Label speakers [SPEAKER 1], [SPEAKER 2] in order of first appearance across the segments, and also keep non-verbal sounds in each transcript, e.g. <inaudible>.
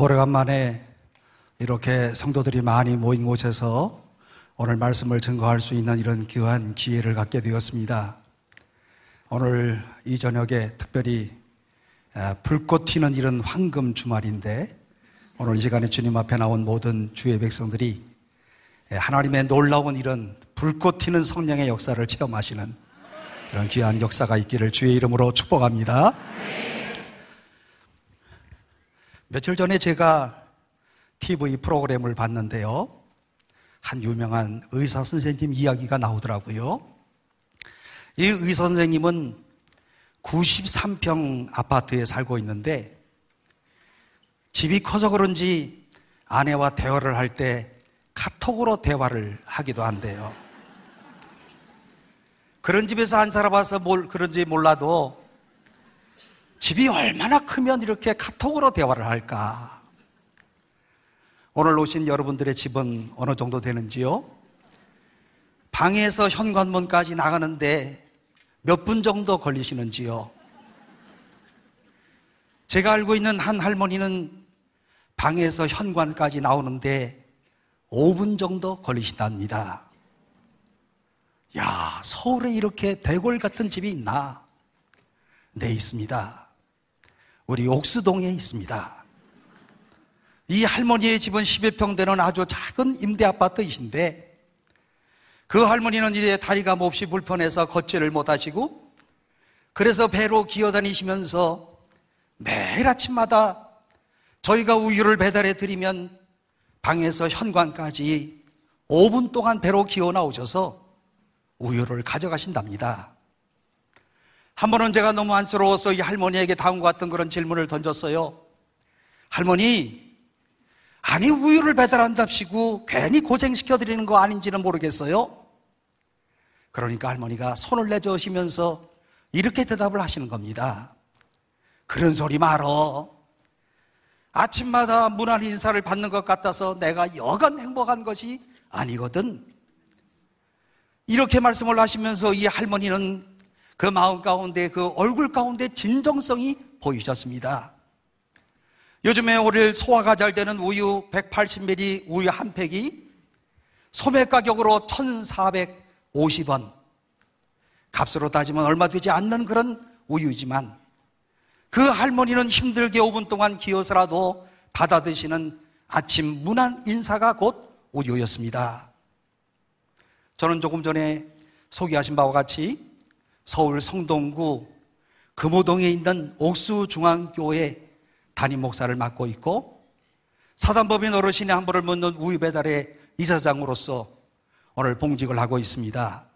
[SPEAKER 1] 오래간만에 이렇게 성도들이 많이 모인 곳에서 오늘 말씀을 증거할 수 있는 이런 귀한 기회를 갖게 되었습니다. 오늘 이 저녁에 특별히 아, 불꽃 튀는 이런 황금 주말인데 오늘 이 시간에 주님 앞에 나온 모든 주의 백성들이 예, 하나님의 놀라운 이런 불꽃 튀는 성령의 역사를 체험하시는 그런 귀한 역사가 있기를 주의 이름으로 축복합니다. 며칠 전에 제가 TV 프로그램을 봤는데요. 한 유명한 의사 선생님 이야기가 나오더라고요. 이 의사 선생님은 93평 아파트에 살고 있는데 집이 커서 그런지 아내와 대화를 할 때 카톡으로 대화를 하기도 한대요. 그런 집에서 안 살아봐서 뭘 그런지 몰라도 집이 얼마나 크면 이렇게 카톡으로 대화를 할까? 오늘 오신 여러분들의 집은 어느 정도 되는지요? 방에서 현관문까지 나가는데 몇 분 정도 걸리시는지요? 제가 알고 있는 한 할머니는 방에서 현관까지 나오는데 5분 정도 걸리신답니다. 야, 서울에 이렇게 대골 같은 집이 있나? 네, 있습니다. 우리 옥수동에 있습니다. 이 할머니의 집은 10여 평 되는 아주 작은 임대 아파트이신데 그 할머니는 이제 다리가 몹시 불편해서 걷지를 못하시고 그래서 배로 기어다니시면서 매일 아침마다 저희가 우유를 배달해 드리면 방에서 현관까지 5분 동안 배로 기어 나오셔서 우유를 가져가신답니다. 한 번은 제가 너무 안쓰러워서 이 할머니에게 다음과 같은 그런 질문을 던졌어요. 할머니, 아니 우유를 배달한답시고 괜히 고생시켜드리는 거 아닌지는 모르겠어요? 그러니까 할머니가 손을 내저으시면서 이렇게 대답을 하시는 겁니다. 그런 소리 말어. 아침마다 무난 인사를 받는 것 같아서 내가 여간 행복한 것이 아니거든. 이렇게 말씀을 하시면서 이 할머니는 그 마음 가운데 그 얼굴 가운데 진정성이 보이셨습니다. 요즘에 우리 소화가 잘 되는 우유 180ml 우유 한 팩이 소매 가격으로 1,450원. 값으로 따지면 얼마 되지 않는 그런 우유지만 그 할머니는 힘들게 5분 동안 기어서라도 받아 드시는 아침 무난 인사가 곧 우유였습니다. 저는 조금 전에 소개하신 바와 같이 서울 성동구 금호동에 있는 옥수중앙교회 담임 목사를 맡고 있고 사단법인 어르신의 한벌을 묻는 우유배달의 이사장으로서 오늘 봉직을 하고 있습니다.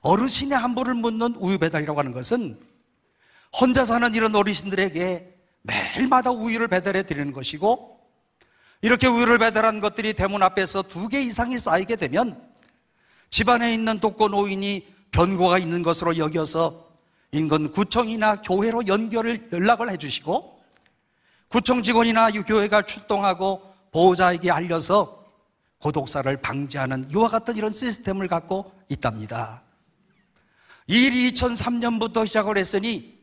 [SPEAKER 1] 어르신의 한벌을 묻는 우유배달이라고 하는 것은 혼자 사는 이런 어르신들에게 매일마다 우유를 배달해 드리는 것이고 이렇게 우유를 배달한 것들이 대문 앞에서 두 개 이상이 쌓이게 되면 집안에 있는 독거 노인이 변고가 있는 것으로 여겨서 인근구청이나 교회로 연결을, 연락을 해주시고 구청 직원이나 교회가 출동하고 보호자에게 알려서 고독사를 방지하는 이와 같은 이런 시스템을 갖고 있답니다. 이 일이 2003년부터 시작을 했으니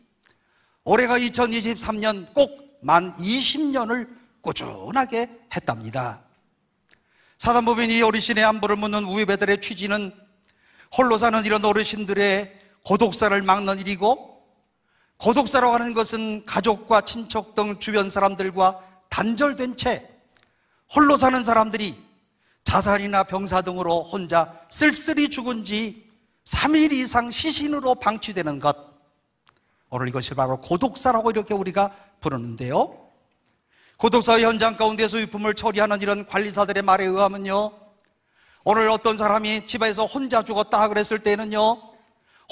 [SPEAKER 1] 올해가 2023년 꼭 만 20년을 꾸준하게 했답니다. 사단법인이 어르신의 안부를 묻는 우회배들의 취지는 홀로 사는 이런 어르신들의 고독사를 막는 일이고 고독사라고 하는 것은 가족과 친척 등 주변 사람들과 단절된 채 홀로 사는 사람들이 자살이나 병사 등으로 혼자 쓸쓸히 죽은 지 3일 이상 시신으로 방치되는 것. 오늘 이것이 바로 고독사라고 이렇게 우리가 부르는데요. 고독사의 현장 가운데서 유품을 처리하는 이런 관리사들의 말에 의하면요. 오늘 어떤 사람이 집에서 혼자 죽었다 그랬을 때는요,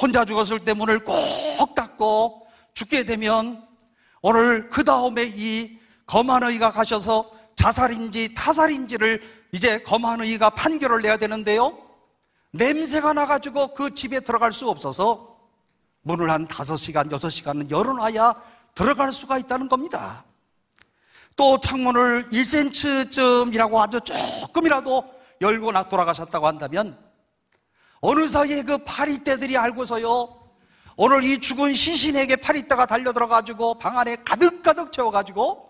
[SPEAKER 1] 혼자 죽었을 때 문을 꼭 닫고 죽게 되면 오늘 그 다음에 이 검한의가 가셔서 자살인지 타살인지를 이제 검한의가 판결을 내야 되는데요. 냄새가 나가지고 그 집에 들어갈 수 없어서 문을 한 5시간, 6시간은 열어놔야 들어갈 수가 있다는 겁니다. 또 창문을 1cm쯤이라고 아주 조금이라도 열고 나 돌아가셨다고 한다면 어느 사이에 그 파리떼들이 알고서요 오늘 이 죽은 시신에게 파리떼가 달려들어가지고 방 안에 가득가득 채워가지고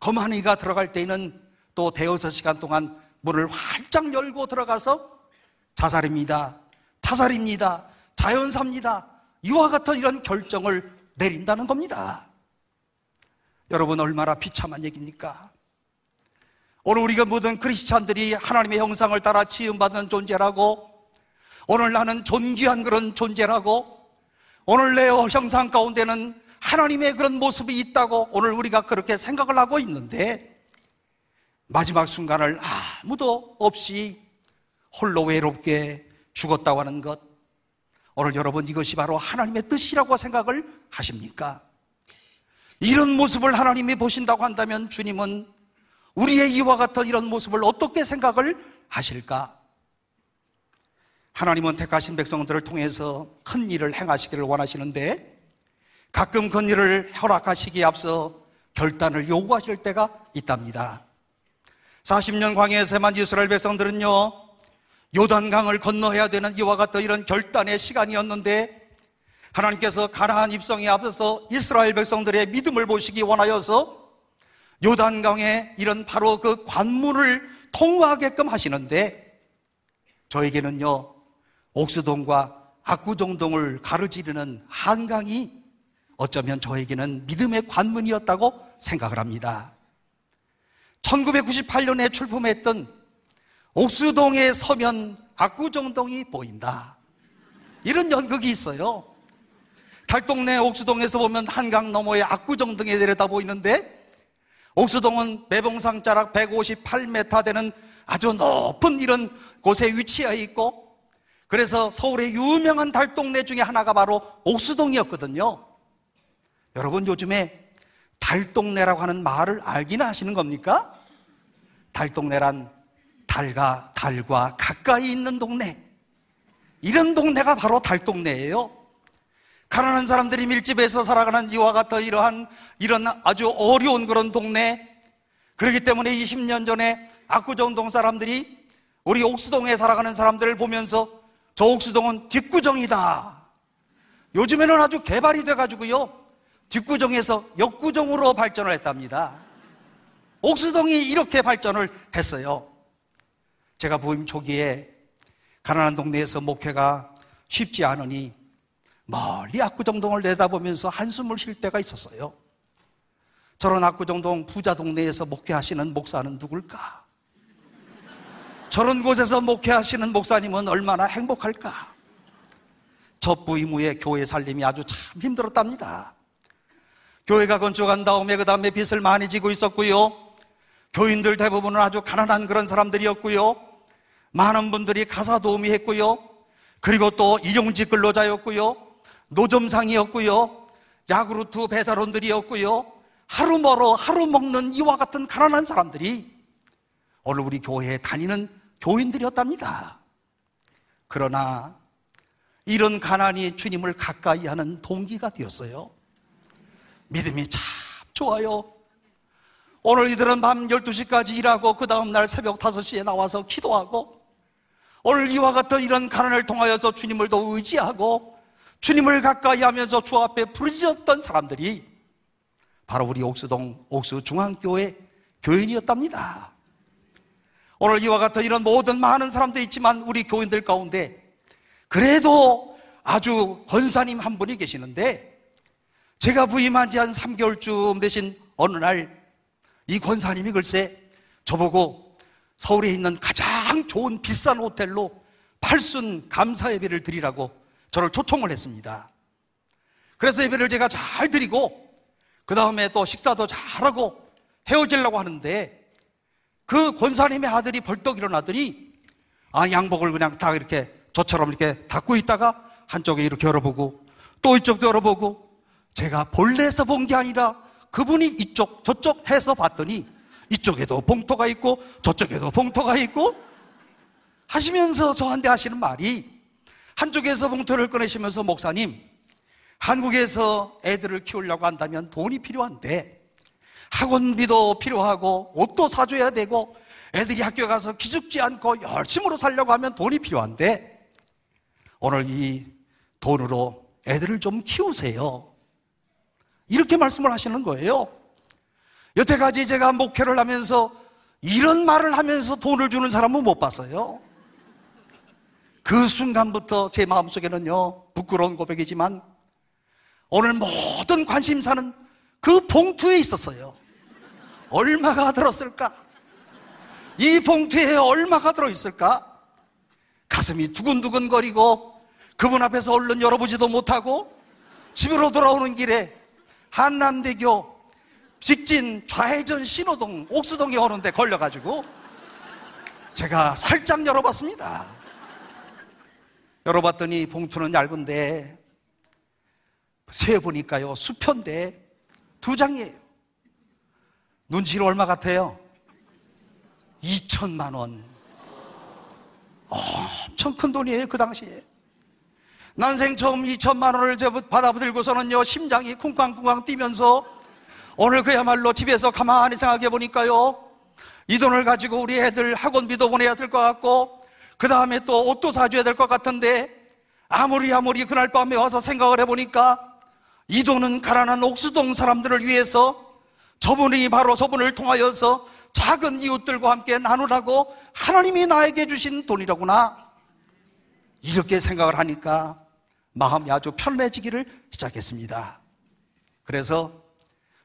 [SPEAKER 1] 거만이가 들어갈 때에는 또 대여섯 시간 동안 문을 활짝 열고 들어가서 자살입니다 타살입니다 자연사입니다 이와 같은 이런 결정을 내린다는 겁니다 여러분 얼마나 비참한 얘기입니까? 오늘 우리가 모든 크리스찬들이 하나님의 형상을 따라 지음받은 존재라고 오늘 나는 존귀한 그런 존재라고 오늘 내 형상 가운데는 하나님의 그런 모습이 있다고 오늘 우리가 그렇게 생각을 하고 있는데 마지막 순간을 아무도 없이 홀로 외롭게 죽었다고 하는 것 오늘 여러분 이것이 바로 하나님의 뜻이라고 생각을 하십니까? 이런 모습을 하나님이 보신다고 한다면 주님은 우리의 이와 같은 이런 모습을 어떻게 생각을 하실까? 하나님은 택하신 백성들을 통해서 큰 일을 행하시기를 원하시는데 가끔 큰 일을 허락하시기에 앞서 결단을 요구하실 때가 있답니다. 40년 광해에서만 이스라엘 백성들은요, 요단강을 건너야 되는 이와 같은 이런 결단의 시간이었는데 하나님께서 가나안 입성에 앞서서 이스라엘 백성들의 믿음을 보시기 원하여서 요단강에 이런 바로 그 관문을 통과하게끔 하시는데 저에게는요 옥수동과 압구정동을 가르지르는 한강이 어쩌면 저에게는 믿음의 관문이었다고 생각을 합니다. 1998년에 출품했던 옥수동에 서면 압구정동이 보인다. 이런 연극이 있어요. 달동네 옥수동에서 보면 한강 너머의 압구정동에 내려다 보이는데 옥수동은 매봉산 자락 158m 되는 아주 높은 이런 곳에 위치해 있고 그래서 서울의 유명한 달동네 중에 하나가 바로 옥수동이었거든요. 여러분 요즘에 달동네라고 하는 말을 알긴 하시는 겁니까? 달동네란 달과 달과 가까이 있는 동네. 이런 동네가 바로 달동네예요. 가난한 사람들이 밀집해서 살아가는 이와 같은 이러한 이런 아주 어려운 그런 동네 그렇기 때문에 20년 전에 압구정동 사람들이 우리 옥수동에 살아가는 사람들을 보면서 저 옥수동은 뒷구정이다. 요즘에는 아주 개발이 돼가지고요. 뒷구정에서 역구정으로 발전을 했답니다. 옥수동이 이렇게 발전을 했어요. 제가 부임 초기에 가난한 동네에서 목회가 쉽지 않으니 멀리 압구정동을 내다보면서 한숨을 쉴 때가 있었어요. 저런 압구정동 부자 동네에서 목회하시는 목사는 누굴까? 저런 곳에서 목회하시는 목사님은 얼마나 행복할까? 첫 부임 후에 교회 살림이 아주 참 힘들었답니다. 교회가 건축한 다음에 그 다음에 빚을 많이 지고 있었고요. 교인들 대부분은 아주 가난한 그런 사람들이었고요. 많은 분들이 가사 도우미 했고요. 그리고 또 일용직 근로자였고요. 노점상이었고요. 야구르트 배달원들이었고요. 하루 멀어 하루 먹는 이와 같은 가난한 사람들이 오늘 우리 교회에 다니는 교인들이었답니다. 그러나 이런 가난이 주님을 가까이 하는 동기가 되었어요. 믿음이 참 좋아요. 오늘 이들은 밤 12시까지 일하고 그 다음날 새벽 5시에 나와서 기도하고 오늘 이와 같은 이런 가난을 통하여서 주님을 더 의지하고 주님을 가까이 하면서 주 앞에 부르짖었던 사람들이 바로 우리 옥수동 옥수중앙교회 교인이었답니다. 오늘 이와 같은 이런 모든 많은 사람도 있지만 우리 교인들 가운데 그래도 아주 권사님 한 분이 계시는데 제가 부임한 지 한 3개월쯤 되신 어느 날 이 권사님이 글쎄 저보고 서울에 있는 가장 좋은 비싼 호텔로 팔순 감사 예배를 드리라고 저를 초청을 했습니다. 그래서 예배를 제가 잘 드리고 그 다음에 또 식사도 잘하고 헤어지려고 하는데 그 권사님의 아들이 벌떡 일어나더니 아 양복을 그냥 다 이렇게 저처럼 이렇게 닫고 있다가 한쪽에 이렇게 열어보고 또 이쪽도 열어보고 제가 본래에서 본 게 아니라 그분이 이쪽 저쪽 해서 봤더니 이쪽에도 봉토가 있고 저쪽에도 봉토가 있고 하시면서 저한테 하시는 말이 한쪽에서 봉투를 꺼내시면서 목사님, 한국에서 애들을 키우려고 한다면 돈이 필요한데 학원비도 필요하고 옷도 사줘야 되고 애들이 학교 가서 기죽지 않고 열심으로 살려고 하면 돈이 필요한데 오늘 이 돈으로 애들을 좀 키우세요. 이렇게 말씀을 하시는 거예요. 여태까지 제가 목회를 하면서 이런 말을 하면서 돈을 주는 사람은 못 봤어요. 그 순간부터 제 마음속에는요, 부끄러운 고백이지만 오늘 모든 관심사는 그 봉투에 있었어요. 얼마가 들었을까? 이 봉투에 얼마가 들어있을까? 가슴이 두근두근 거리고 그분 앞에서 얼른 열어보지도 못하고 집으로 돌아오는 길에 한남대교 직진 좌회전 신호동 옥수동에 오는데 걸려가지고 제가 살짝 열어봤습니다. 열어봤더니 봉투는 얇은데 세어보니까요 수편데 두 장이에요 눈치로 얼마 같아요? 2천만 원 엄청 큰 돈이에요 그 당시에 난생 처음 2천만 원을 받아들고서는요 심장이 쿵쾅쿵쾅 뛰면서 오늘 그야말로 집에서 가만히 생각해 보니까요 이 돈을 가지고 우리 애들 학원비도 보내야 될 것 같고 그 다음에 또 옷도 사줘야 될 것 같은데 아무리 아무리 그날 밤에 와서 생각을 해보니까 이 돈은 가난한 옥수동 사람들을 위해서 저분이 바로 저분을 통하여서 작은 이웃들과 함께 나누라고 하나님이 나에게 주신 돈이라구나. 이렇게 생각을 하니까 마음이 아주 편해지기를 시작했습니다. 그래서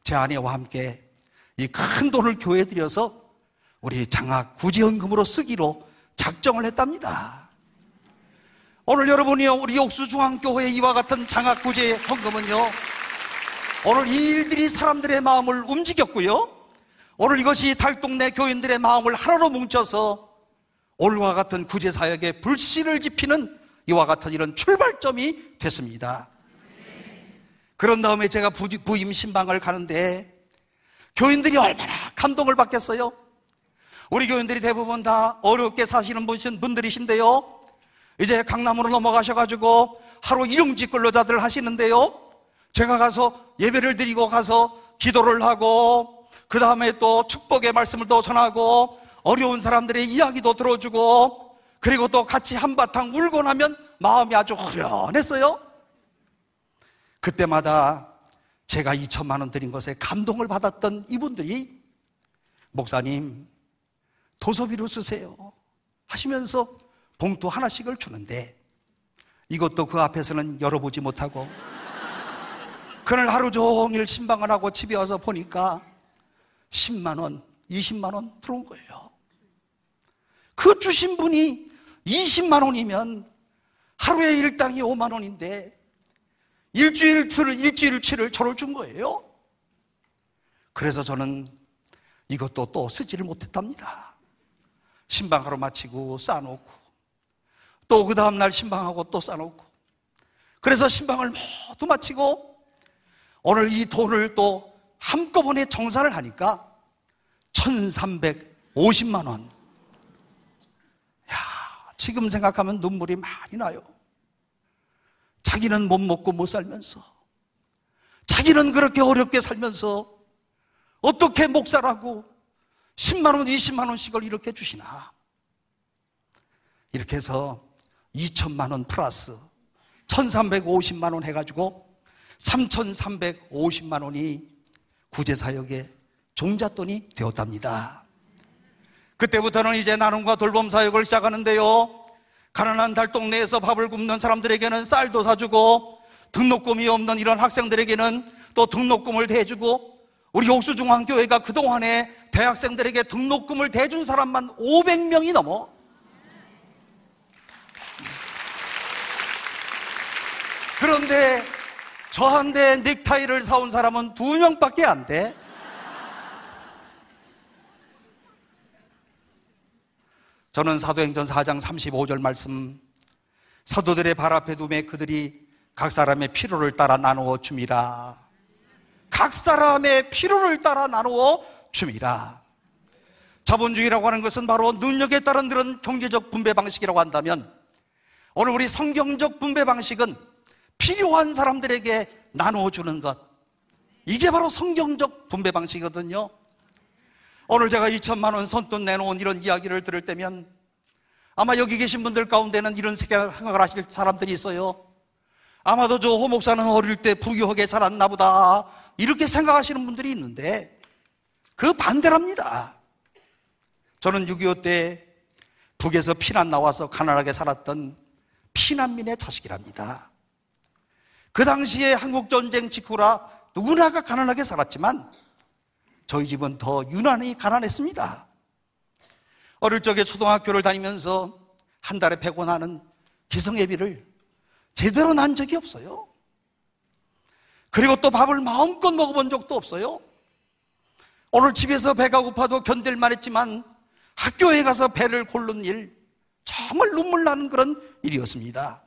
[SPEAKER 1] 제 아내와 함께 이 큰 돈을 교회 에 들여서 우리 장학 구제헌금으로 쓰기로 작정을 했답니다. 오늘 여러분이요, 우리 옥수중앙교회 이와 같은 장학구제의 헌금은요, 오늘 이 일들이 사람들의 마음을 움직였고요, 오늘 이것이 달동네 교인들의 마음을 하나로 뭉쳐서 오과 같은 구제사역의 불씨를 지피는 이와 같은 이런 출발점이 됐습니다. 그런 다음에 제가 부임 신방을 가는데 교인들이 얼마나 감동을 받겠어요? 우리 교인들이 대부분 다 어렵게 사시는 분들이신데요. 이제 강남으로 넘어가셔가지고 하루 일용직 근로자들 하시는데요. 제가 가서 예배를 드리고 가서 기도를 하고 그 다음에 또 축복의 말씀을 또 전하고 어려운 사람들의 이야기도 들어주고 그리고 또 같이 한바탕 울고 나면 마음이 아주 후련했어요. 그때마다 제가 2천만 원 드린 것에 감동을 받았던 이분들이 목사님 도서비로 쓰세요. 하시면서 봉투 하나씩을 주는데 이것도 그 앞에서는 열어보지 못하고 그날 하루 종일 신방을 하고 집에 와서 보니까 10만 원, 20만 원 들어온 거예요. 그 주신 분이 20만 원이면 하루에 일당이 5만 원인데 일주일치 일주일치를 저를 준 거예요. 그래서 저는 이것도 또 쓰지를 못했답니다. 신방하러 마치고 쌓아놓고 또 그 다음날 신방하고 또 쌓아놓고 그래서 신방을 모두 마치고 오늘 이 돈을 또 한꺼번에 정산을 하니까 1350만 원. 야, 지금 생각하면 눈물이 많이 나요. 자기는 못 먹고 못 살면서 자기는 그렇게 어렵게 살면서 어떻게 목사라고 10만 원, 20만 원씩을 이렇게 주시나? 이렇게 해서 2천만 원 플러스 1350만 원 해가지고 3350만 원이 구제사역의 종잣돈이 되었답니다. 그때부터는 이제 나눔과 돌봄 사역을 시작하는데요. 가난한 달동네에서 밥을 굶는 사람들에게는 쌀도 사주고 등록금이 없는 이런 학생들에게는 또 등록금을 대주고 우리 용수중앙교회가 그동안에 대학생들에게 등록금을 대준 사람만 500명이 넘어. 그런데 저한테 넥타이를 사온 사람은 두 명밖에 안 돼. 저는 사도행전 4장 35절 말씀 사도들의 발 앞에 둠매 그들이 각 사람의 피로를 따라 나누어 줍니다. 각 사람의 필요를 따라 나누어 줍니다. 자본주의라고 하는 것은 바로 능력에 따른 그런 경제적 분배 방식이라고 한다면 오늘 우리 성경적 분배 방식은 필요한 사람들에게 나누어 주는 것. 이게 바로 성경적 분배 방식이거든요. 오늘 제가 2천만 원 선돈 내놓은 이런 이야기를 들을 때면 아마 여기 계신 분들 가운데는 이런 생각을 하실 사람들이 있어요. 아마도 저 호목사는 어릴 때 부유하게 살았나 보다. 이렇게 생각하시는 분들이 있는데 그 반대랍니다. 저는 6.25 때 북에서 피난 나와서 가난하게 살았던 피난민의 자식이랍니다. 그 당시에 한국전쟁 직후라 누구나가 가난하게 살았지만 저희 집은 더 유난히 가난했습니다. 어릴 적에 초등학교를 다니면서 한 달에 100원 하는 기성예비를 제대로 난 적이 없어요. 그리고 또 밥을 마음껏 먹어본 적도 없어요. 오늘 집에서 배가 고파도 견딜만 했지만 학교에 가서 배를 고른 일, 정말 눈물 나는 그런 일이었습니다.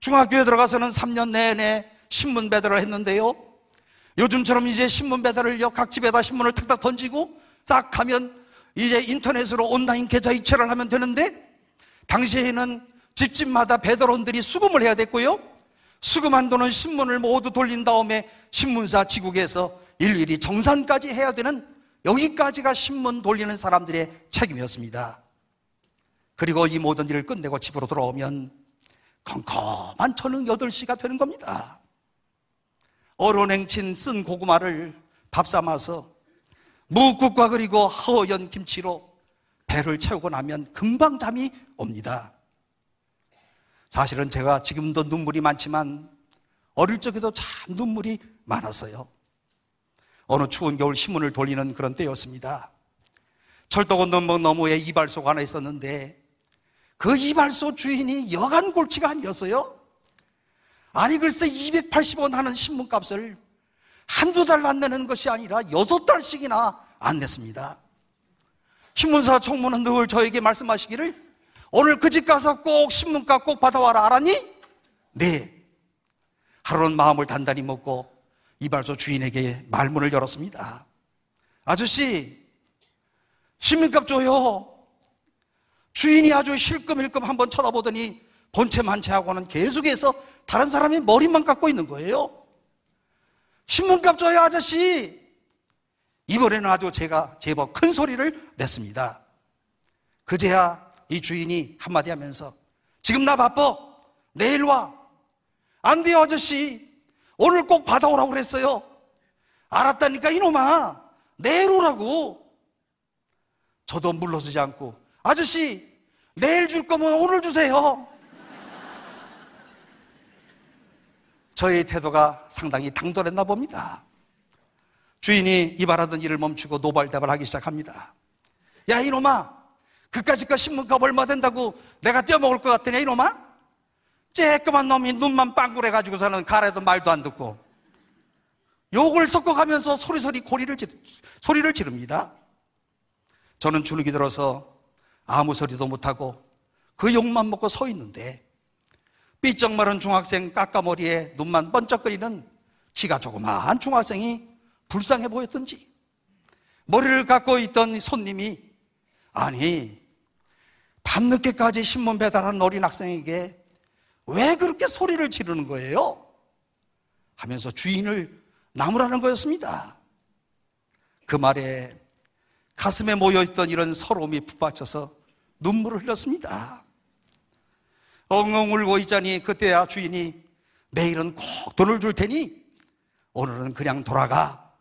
[SPEAKER 1] 중학교에 들어가서는 3년 내내 신문 배달을 했는데요. 요즘처럼 이제 신문 배달을요, 각 집에다 신문을 탁탁 던지고 딱 하면 이제 인터넷으로 온라인 계좌 이체를 하면 되는데 당시에는 집집마다 배달원들이 수금을 해야 됐고요. 수금한 돈은 신문을 모두 돌린 다음에 신문사 지국에서 일일이 정산까지 해야 되는 여기까지가 신문 돌리는 사람들의 책임이었습니다. 그리고 이 모든 일을 끝내고 집으로 돌아오면 컴컴한 저녁 8시가 되는 겁니다. 어로냉친 쓴 고구마를 밥 삼아서 무국과 그리고 허연 김치로 배를 채우고 나면 금방 잠이 옵니다. 사실은 제가 지금도 눈물이 많지만 어릴 적에도 참 눈물이 많았어요. 어느 추운 겨울 신문을 돌리는 그런 때였습니다. 철도 건너목 너머에 이발소가 하나 있었는데 그 이발소 주인이 여간 골치가 아니었어요. 아니 글쎄 280원 하는 신문값을 한두 달 안 내는 것이 아니라 여섯 달씩이나 안 냈습니다. 신문사 총무는 늘 저에게 말씀하시기를 오늘 그 집 가서 꼭신문값꼭 받아와라 알았니? 네. 하루는 마음을 단단히 먹고 이발소 주인에게 말문을 열었습니다. 아저씨, 신문값 줘요. 주인이 아주 실금일금 한번 쳐다보더니 본체 만체하고는 계속해서 다른 사람이 머리만 깎고 있는 거예요. 신문값 줘요, 아저씨. 이번에는 아주 제가 제법 큰 소리를 냈습니다. 그제야 이 주인이 한마디 하면서 지금 나 바빠. 내일 와. 안 돼요, 아저씨. 오늘 꼭 받아오라고 그랬어요. 알았다니까, 이놈아. 내일 오라고. 저도 물러서지 않고, 아저씨, 내일 줄 거면 오늘 주세요. <laughs> 저의 태도가 상당히 당돌했나 봅니다. 주인이 이발하던 일을 멈추고 노발대발하기 시작합니다. 야, 이놈아, 그까짓거 신문값 얼마 된다고 내가 떼어먹을 것 같으냐 이놈아? 쬐끄만 놈이 눈만 빵꾸해가지고서는 가래도 말도 안 듣고 욕을 섞어가면서 소리소리 고리를 지르, 소리를 지릅니다 저는 주눅이 들어서 아무 소리도 못하고 그 욕만 먹고 서 있는데 삐쩍 마른 중학생 까까머리에 눈만 번쩍거리는 키가 조그마한 중학생이 불쌍해 보였던지 머리를 갖고 있던 손님이 아니 밤늦게까지 신문 배달하는 어린 학생에게 왜 그렇게 소리를 지르는 거예요? 하면서 주인을 나무라는 거였습니다. 그 말에 가슴에 모여있던 이런 서러움이 북받쳐서 눈물을 흘렸습니다. 엉엉 울고 있자니 그때야 주인이 내일은 꼭 돈을 줄 테니 오늘은 그냥 돌아가.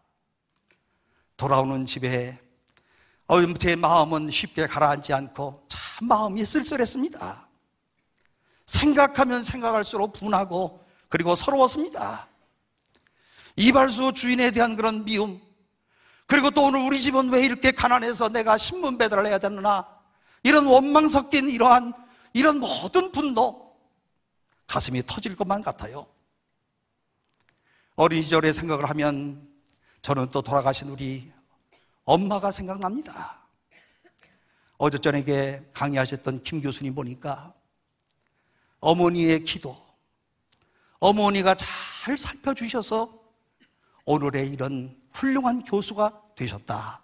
[SPEAKER 1] 돌아오는 집에 제 마음은 쉽게 가라앉지 않고 참 마음이 쓸쓸했습니다. 생각하면 생각할수록 분하고 그리고 서러웠습니다. 이발소 주인에 대한 그런 미움, 그리고 또 오늘 우리 집은 왜 이렇게 가난해서 내가 신문 배달을 해야 되느냐, 이런 원망 섞인 이러한 이런 모든 분노, 가슴이 터질 것만 같아요. 어린 시절의 생각을 하면 저는 또 돌아가신 우리 엄마가 생각납니다. 어제 저녁에 강의하셨던 김 교수님 보니까 어머니의 기도, 어머니가 잘 살펴주셔서 오늘의 이런 훌륭한 교수가 되셨다.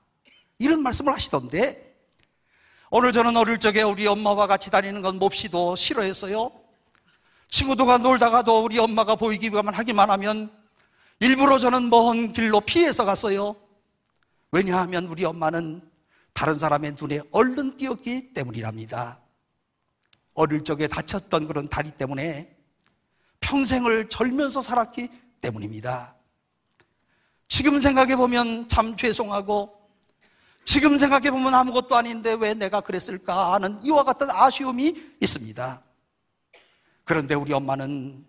[SPEAKER 1] 이런 말씀을 하시던데 오늘 저는 어릴 적에 우리 엄마와 같이 다니는 건 몹시도 싫어했어요. 친구들과 놀다가도 우리 엄마가 보이기만 하기만 하면 일부러 저는 먼 길로 피해서 갔어요. 왜냐하면 우리 엄마는 다른 사람의 눈에 얼른 띄었기 때문이랍니다. 어릴 적에 다쳤던 그런 다리 때문에 평생을 절면서 살았기 때문입니다. 지금 생각해 보면 참 죄송하고 지금 생각해 보면 아무것도 아닌데 왜 내가 그랬을까 하는 이와 같은 아쉬움이 있습니다. 그런데 우리 엄마는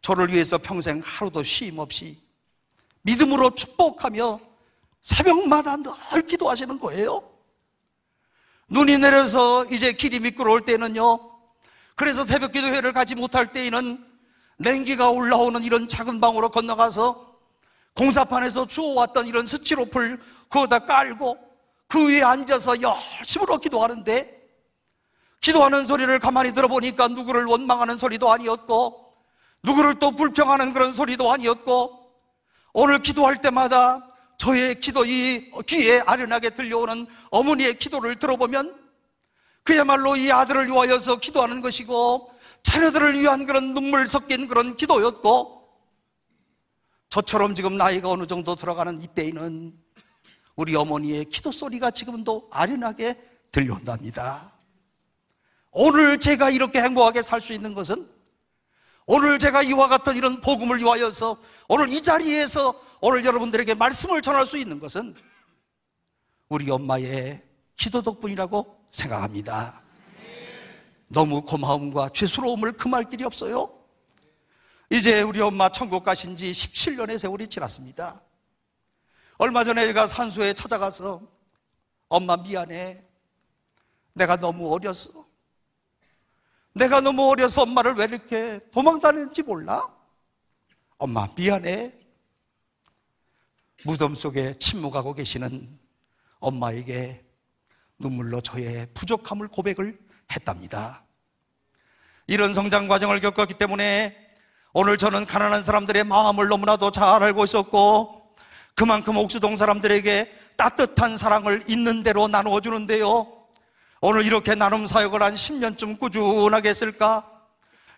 [SPEAKER 1] 저를 위해서 평생 하루도 쉼 없이 믿음으로 축복하며 새벽마다 늘 기도하시는 거예요. 눈이 내려서 이제 길이 미끄러울 때는요. 그래서 새벽 기도회를 가지 못할 때에는 냉기가 올라오는 이런 작은 방으로 건너가서 공사판에서 주워왔던 이런 스치로플 그거다 깔고 그 위에 앉아서 열심으 기도하는데 기도하는 소리를 가만히 들어보니까 누구를 원망하는 소리도 아니었고 누구를 또 불평하는 그런 소리도 아니었고 오늘 기도할 때마다 저의 기도 이 귀에 아련하게 들려오는 어머니의 기도를 들어보면 그야말로 이 아들을 위하여서 기도하는 것이고 자녀들을 위한 그런 눈물 섞인 그런 기도였고 저처럼 지금 나이가 어느 정도 들어가는 이때에는 우리 어머니의 기도 소리가 지금도 아련하게 들려온답니다. 오늘 제가 이렇게 행복하게 살 수 있는 것은 오늘 제가 이와 같은 이런 복음을 위하여서 오늘 이 자리에서 오늘 여러분들에게 말씀을 전할 수 있는 것은 우리 엄마의 기도 덕분이라고 생각합니다. 너무 고마움과 죄스러움을 금할 길이 없어요. 이제 우리 엄마 천국 가신 지 17년의 세월이 지났습니다. 얼마 전에 제가 산소에 찾아가서 엄마 미안해. 내가 너무 어렸어. 내가 너무 어려서 엄마를 왜 이렇게 도망다니는지 몰라? 엄마 미안해. 무덤 속에 침묵하고 계시는 엄마에게 눈물로 저의 부족함을 고백을 했답니다. 이런 성장 과정을 겪었기 때문에 오늘 저는 가난한 사람들의 마음을 너무나도 잘 알고 있었고 그만큼 옥수동 사람들에게 따뜻한 사랑을 있는 대로 나누어 주는데요. 오늘 이렇게 나눔 사역을 한 10년쯤 꾸준하게 했을까?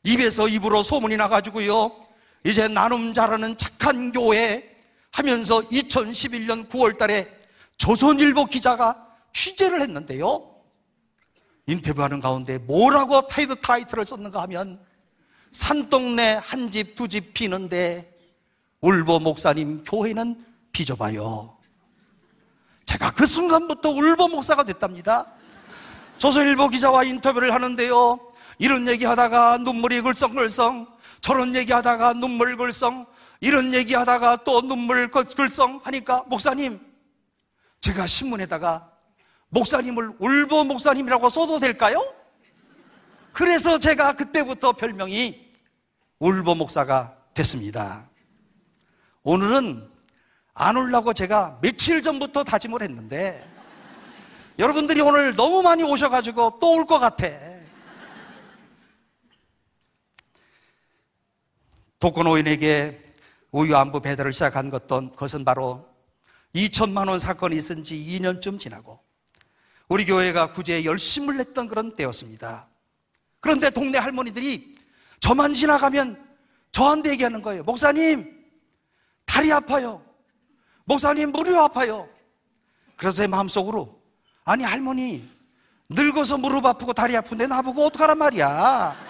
[SPEAKER 1] 입에서 입으로 소문이 나가지고요. 이제 나눔 잘하는 착한 교회 하면서 2011년 9월 달에 조선일보 기자가 취재를 했는데요. 인터뷰하는 가운데 뭐라고 타이드 타이틀을 썼는가 하면 산동네 한 집 두 집 피는데 울보 목사님 교회는 빚어봐요. 제가 그 순간부터 울보 목사가 됐답니다. 조선일보 기자와 인터뷰를 하는데요. 이런 얘기하다가 눈물이 글썽글썽 저런 얘기하다가 눈물 글썽 이런 얘기하다가 또 눈물 글썽하니까 목사님 제가 신문에다가 목사님을 울보 목사님이라고 써도 될까요? 그래서 제가 그때부터 별명이 울보 목사가 됐습니다. 오늘은 안 울라고 제가 며칠 전부터 다짐을 했는데 여러분들이 오늘 너무 많이 오셔가지고 또 올 것 같아. 독거노인에게 우유 안부 배달을 시작한 것은 바로 2천만 원 사건이 있은 지 2년쯤 지나고 우리 교회가 구제에 열심을 냈던 그런 때였습니다. 그런데 동네 할머니들이 저만 지나가면 저한테 얘기하는 거예요. 목사님, 다리 아파요. 목사님, 무릎 아파요. 그래서 제 마음속으로 아니 할머니 늙어서 무릎 아프고 다리 아픈데 나보고 어떡하란 말이야.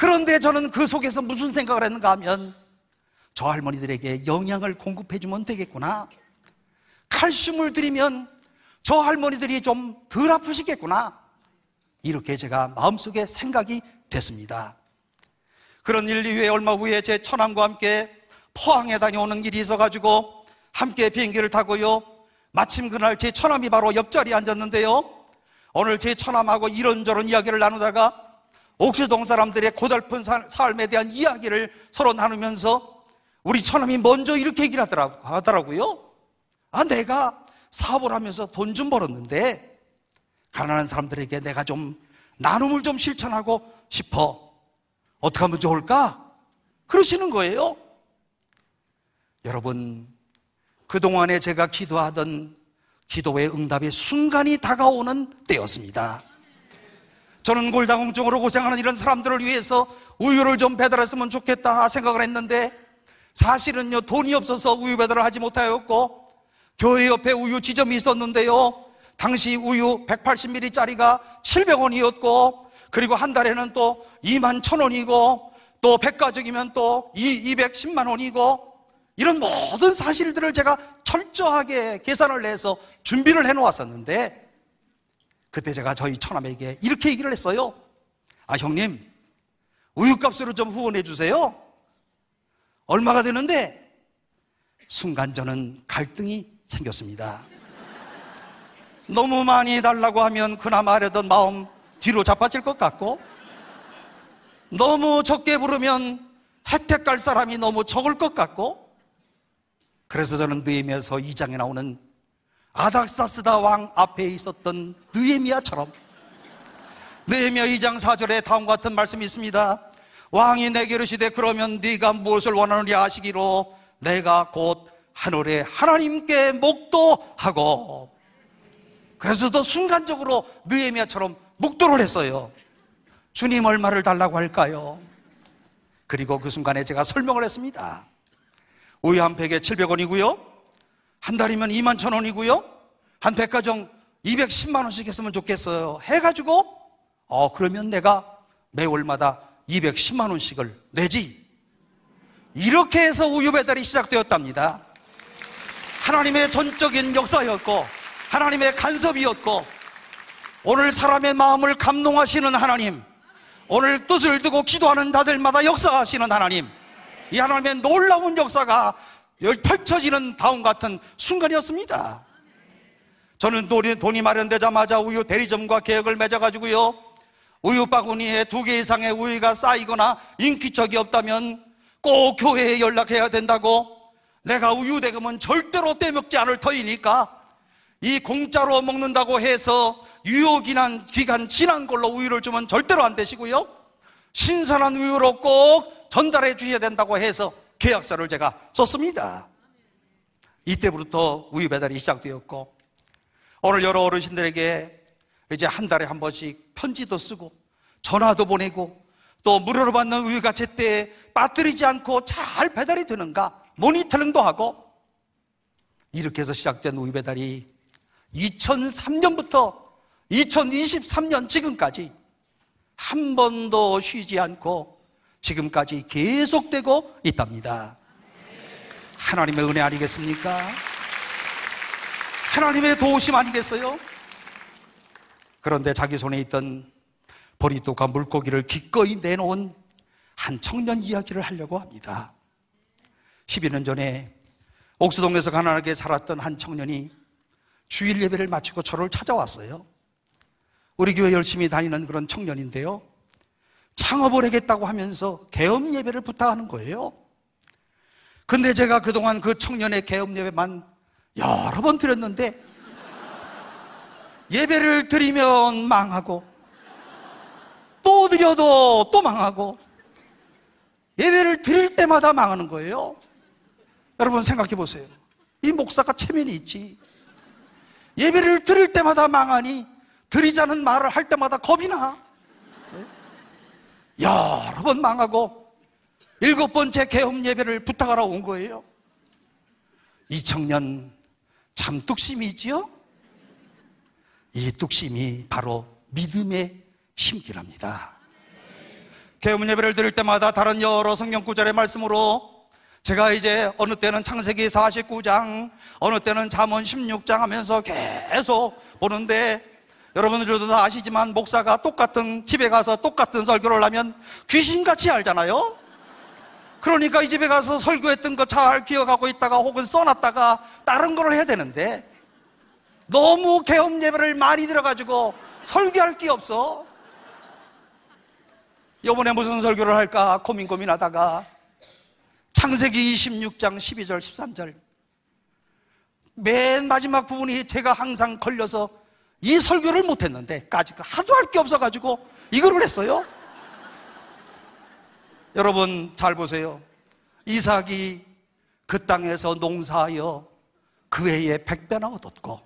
[SPEAKER 1] 그런데 저는 그 속에서 무슨 생각을 했는가 하면 저 할머니들에게 영양을 공급해주면 되겠구나. 칼슘을 드리면 저 할머니들이 좀 덜 아프시겠구나. 이렇게 제가 마음속에 생각이 됐습니다. 그런 일 이후에 얼마 후에 제 처남과 함께 포항에 다녀오는 일이 있어가지고 함께 비행기를 타고요. 마침 그날 제 처남이 바로 옆자리에 앉았는데요. 오늘 제 처남하고 이런저런 이야기를 나누다가 옥수동 사람들의 고달픈 삶에 대한 이야기를 서로 나누면서 우리 처남이 먼저 이렇게 얘기를 하더라고요. 아, 내가 사업을 하면서 돈 좀 벌었는데 가난한 사람들에게 내가 좀 나눔을 좀 실천하고 싶어. 어떻게 하면 좋을까? 그러시는 거예요. 여러분, 그동안에 제가 기도하던 기도의 응답의 순간이 다가오는 때였습니다. 저는 골다공증으로 고생하는 이런 사람들을 위해서 우유를 좀 배달했으면 좋겠다 생각을 했는데 사실은요 돈이 없어서 우유 배달을 하지 못하였고 교회 옆에 우유 지점이 있었는데요 당시 우유 180ml짜리가 700원이었고 그리고 한 달에는 또 2만 1 0원이고또 백가족이면 또 210만 원이고 이런 모든 사실들을 제가 철저하게 계산을 해서 준비를 해 놓았었는데 그때 제가 저희 처남에게 이렇게 얘기를 했어요. 아, 형님, 우유값으로 좀 후원해 주세요. 얼마가 되는데? 순간 저는 갈등이 생겼습니다. 너무 많이 달라고 하면 그나마 하려던 마음 뒤로 자빠질 것 같고, 너무 적게 부르면 혜택 갈 사람이 너무 적을 것 같고, 그래서 저는 느임에서 2장에 나오는 아닥사스다 왕 앞에 있었던 느헤미야처럼 느헤미야 2장 4절에 다음과 같은 말씀이 있습니다. 왕이 내게로 시되 그러면 네가 무엇을 원하느냐 하시기로 내가 곧 하늘에 하나님께 목도하고 그래서 또 순간적으로 느헤미야처럼 목도를 했어요. 주님 얼마를 달라고 할까요? 그리고 그 순간에 제가 설명을 했습니다. 우유 한 팩에 700원이고요. 한 달이면 2만 천 원이고요. 한백화점 210만 원씩 했으면 좋겠어요. 해가지고 어 그러면 내가 매월마다 210만 원씩을 내지. 이렇게 해서 우유 배달이 시작되었답니다. 하나님의 전적인 역사였고 하나님의 간섭이었고 오늘 사람의 마음을 감동하시는 하나님 오늘 뜻을 두고 기도하는 자들마다 역사하시는 하나님 이 하나님의 놀라운 역사가 펼쳐지는 다음 같은 순간이었습니다. 저는 돈이, 돈이 마련되자마자 우유 대리점과 계약을 맺어가지고요. 우유 바구니에 두 개 이상의 우유가 쌓이거나 인기척이 없다면 꼭 교회에 연락해야 된다고 내가 우유 대금은 절대로 떼먹지 않을 터이니까 이 공짜로 먹는다고 해서 유효기간 기간 지난 걸로 우유를 주면 절대로 안 되시고요. 신선한 우유로 꼭 전달해 주셔야 된다고 해서 계약서를 제가 썼습니다. 이때부터 우유 배달이 시작되었고 오늘 여러 어르신들에게 이제 한 달에 한 번씩 편지도 쓰고 전화도 보내고 또 무료로 받는 우유 가채때에 빠뜨리지 않고 잘 배달이 되는가 모니터링도 하고 이렇게 해서 시작된 우유 배달이 2003년부터 2023년 지금까지 한 번도 쉬지 않고 지금까지 계속되고 있답니다. 하나님의 은혜 아니겠습니까? 하나님의 도우심 아니겠어요? 그런데 자기 손에 있던 버리또가 물고기를 기꺼이 내놓은 한 청년 이야기를 하려고 합니다. 12년 전에 옥수동에서 가난하게 살았던 한 청년이 주일 예배를 마치고 저를 찾아왔어요. 우리 교회 열심히 다니는 그런 청년인데요. 창업을 하겠다고 하면서 개업 예배를 부탁하는 거예요. 근데 제가 그동안 그 청년의 개업 예배만 여러 번 드렸는데 예배를 드리면 망하고 또 드려도 또 망하고 예배를 드릴 때마다 망하는 거예요. 여러분 생각해 보세요. 이 목사가 체면이 있지. 예배를 드릴 때마다 망하니 드리자는 말을 할 때마다 겁이 나. 여러 번 망하고 일곱 번째 개업 예배를 부탁하러 온 거예요. 이 청년 참 뚝심이지요? 이 뚝심이 바로 믿음의 심기랍니다. 개업 예배를 드릴 때마다 다른 여러 성령 구절의 말씀으로 제가 이제 어느 때는 창세기 49장, 어느 때는 잠언 16장 하면서 계속 보는데 여러분들도 다 아시지만 목사가 똑같은 집에 가서 똑같은 설교를 하면 귀신같이 알잖아요? 그러니까 이 집에 가서 설교했던 거 잘 기억하고 있다가 혹은 써놨다가 다른 걸 해야 되는데 너무 개업 예배를 많이 들어가지고 설교할 게 없어. 요번에 무슨 설교를 할까 고민 고민하다가 창세기 26장 12절 13절 맨 마지막 부분이 제가 항상 걸려서 이 설교를 못했는데 까짓 하도 할 게 없어가지고 이거를 했어요. 여러분 잘 보세요. 이삭이 그 땅에서 농사하여 그 해에 백배나 얻었고